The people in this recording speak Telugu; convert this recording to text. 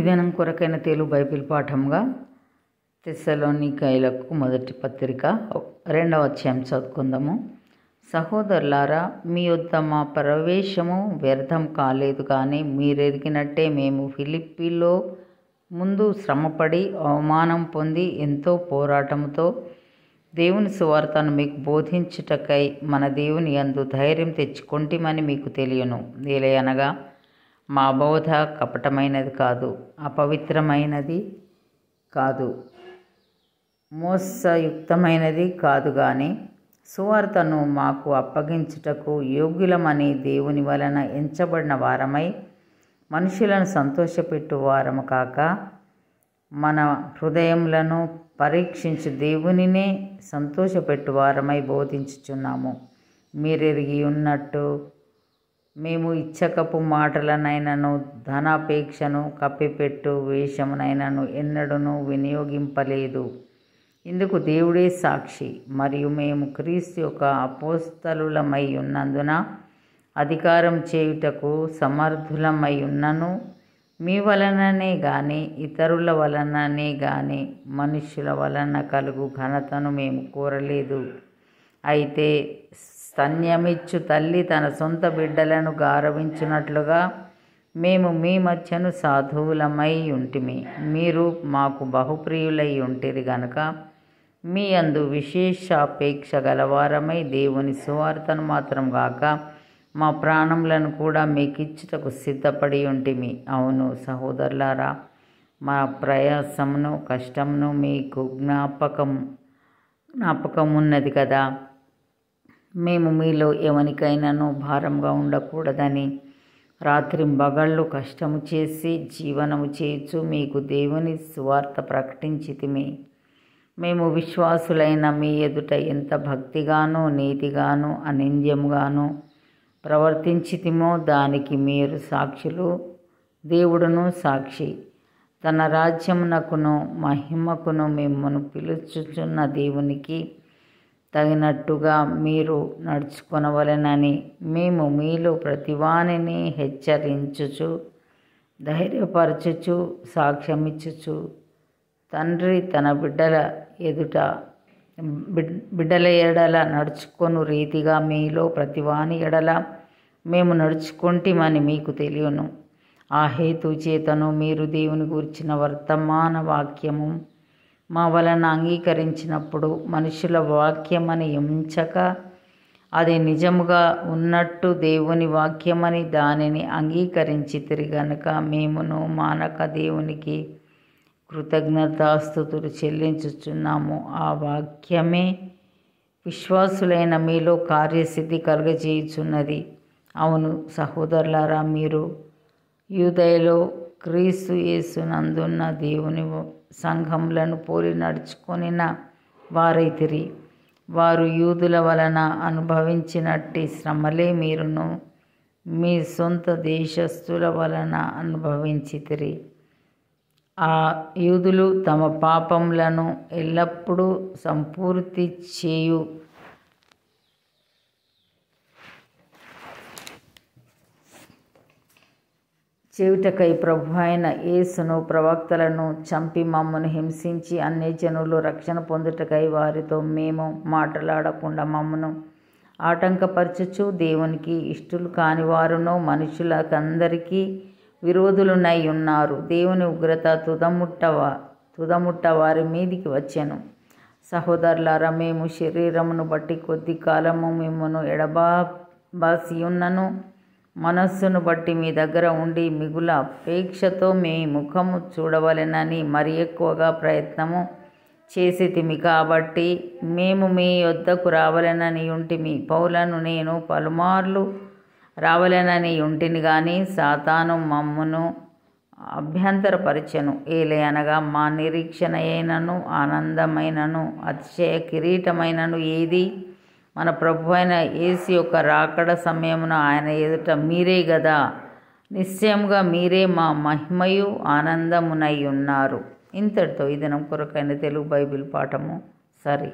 ఇదనం కొరకైన తెలుగు బైబిల్ పాఠంగా తెస్సలోనికాయలకు మొదటి పత్రిక రెండవ అధ్యాయం చదువుకుందాము సహోదరులారా మీ వద్ద మా ప్రవేశము వ్యర్థం కాలేదు కానీ మీరెరిగినట్టే మేము ఫిలిప్పీలో ముందు శ్రమపడి అవమానం పొంది ఎంతో పోరాటంతో దేవుని సువార్తను మీకు బోధించుటకై మన దేవుని అందు ధైర్యం తెచ్చుకుంటామని మీకు తెలియను ఏలే అనగా మా బోధ కపటమైనది కాదు అపవిత్రమైనది కాదు మోసయుక్తమైనది కాదు కానీ సువార్తను మాకు అప్పగించుటకు యోగ్యులమని దేవుని వలన ఎంచబడిన వారమై మనుషులను సంతోషపెట్టు వారము కాక మన హృదయములను పరీక్షించు దేవునినే సంతోషపెట్టు వారమై బోధించుచున్నాము మీరెరిగి ఉన్నట్టు మేము ఇచ్చకపు మాటలనైనను ధనాపేక్షను కప్పిపెట్టు వేషమునైనను ఎన్నడను వినియోగింపలేదు ఇందుకు దేవుడే సాక్షి మరియు మేము క్రీస్తు యొక్క అపోస్తలులమై ఉన్నందున అధికారం చేయుటకు సమర్థులమై ఉన్నను మీ వలననే కానీ ఇతరుల వలననే కానీ మనుష్యుల వలన కలుగు ఘనతను మేము కోరలేదు అయితే స్తన్యమిచ్చు తల్లి తన సొంత బిడ్డలను గారవించినట్లుగా మేము మీ మధ్యను సాధువులమై ఉంటిమి మీరు మాకు బహుప్రియులై ఉంటిరి గనక మీ అందు విశేషాపేక్ష గలవారమై దేవుని సువార్తను మాత్రం గాక మా ప్రాణములను కూడా మీకు ఇచ్చుటకు సిద్ధపడి ఉంటిమి అవును సహోదరులారా మా ప్రయాసమును కష్టమును మీకు జ్ఞాపకం జ్ఞాపకం ఉన్నది కదా మేము మీలో ఎవనికైనాను భారంగా ఉండకూడదని బగళ్ళు కష్టము చేసి జీవనము చేయొచ్చు మీకు దేవుని సువార్త ప్రకటించితిమి మేము విశ్వాసులైన మీ ఎదుట ఎంత భక్తిగానో నీతిగానో అనింద్యముగాను ప్రవర్తించితిమో దానికి మీరు సాక్షులు దేవుడును సాక్షి తన రాజ్యమునకును మహిమకును మిమ్మను పిలుచుచున్న దేవునికి తగినట్టుగా మీరు నడుచుకొనవలెనని మేము మీలో ప్రతివానిని హెచ్చరించుచు ధైర్యపరచుచు సాక్ష్యమిచ్చుచు తండ్రి తన బిడ్డల ఎదుట బిడ్డల ఎడల నడుచుకొను రీతిగా మీలో ప్రతివాని ఎడల మేము నడుచుకుంటామని మీకు తెలియను ఆ హేతు చేతను మీరు దేవుని గురించిన వర్తమాన వాక్యము మా వలన అంగీకరించినప్పుడు మనుషుల వాక్యమని ఎంచక అది నిజముగా ఉన్నట్టు దేవుని వాక్యమని దానిని అంగీకరించి తిరిగనక మేమును మానక దేవునికి కృతజ్ఞతాస్థుతులు చెల్లించుచున్నాము ఆ వాక్యమే విశ్వాసులైన మీలో కార్యసిద్ధి కలుగజేయుచున్నది అవును సహోదరులారా మీరు యూదయలో క్రీస్తు నందున్న దేవుని సంఘములను పోలి నడుచుకొనిన వారైతిరి వారు యూదుల వలన అనుభవించినట్టి శ్రమలే మీరును మీ సొంత దేశస్థుల వలన అనుభవించితిరి ఆ యూదులు తమ పాపములను ఎల్లప్పుడూ సంపూర్తి చేయు చెవిటకై ప్రభు అయిన యేసును ప్రవక్తలను చంపి మమ్మను హింసించి అన్ని జనులు రక్షణ పొందుటకై వారితో మేము మాట్లాడకుండా మమ్మను ఆటంకపరచుచు దేవునికి ఇష్టలు కాని వారును మనుషులకందరికీ విరోధులునై ఉన్నారు దేవుని ఉగ్రత తుదముట్టవ తుదముట్ట వారి మీదికి వచ్చాను సహోదరులారా మేము శరీరమును బట్టి కొద్ది కాలము మిమ్మను ఎడబాసియున్నను మనస్సును బట్టి మీ దగ్గర ఉండి మిగుల అపేక్షతో మీ ముఖము చూడవలెనని మరి ఎక్కువగా ప్రయత్నము చేసి తిమి కాబట్టి మేము మీ వద్దకు రావలెనని ఉంటిమి పౌలను నేను పలుమార్లు రావలెనని ఉంటిని కానీ సాతాను మమ్మును అభ్యంతరపరిచెను ఏలే అనగా మా నిరీక్షణ అయినను ఆనందమైనను అతిశయ కిరీటమైనను ఏది మన ప్రభు అయిన ఏసి యొక్క రాకడ సమయమున ఆయన ఎదుట మీరే గదా నిశ్చయముగా మీరే మా మహిమయు ఆనందమునై ఉన్నారు ఇంతటితో ఈ దినం కొరకైన తెలుగు బైబిల్ పాఠము సరే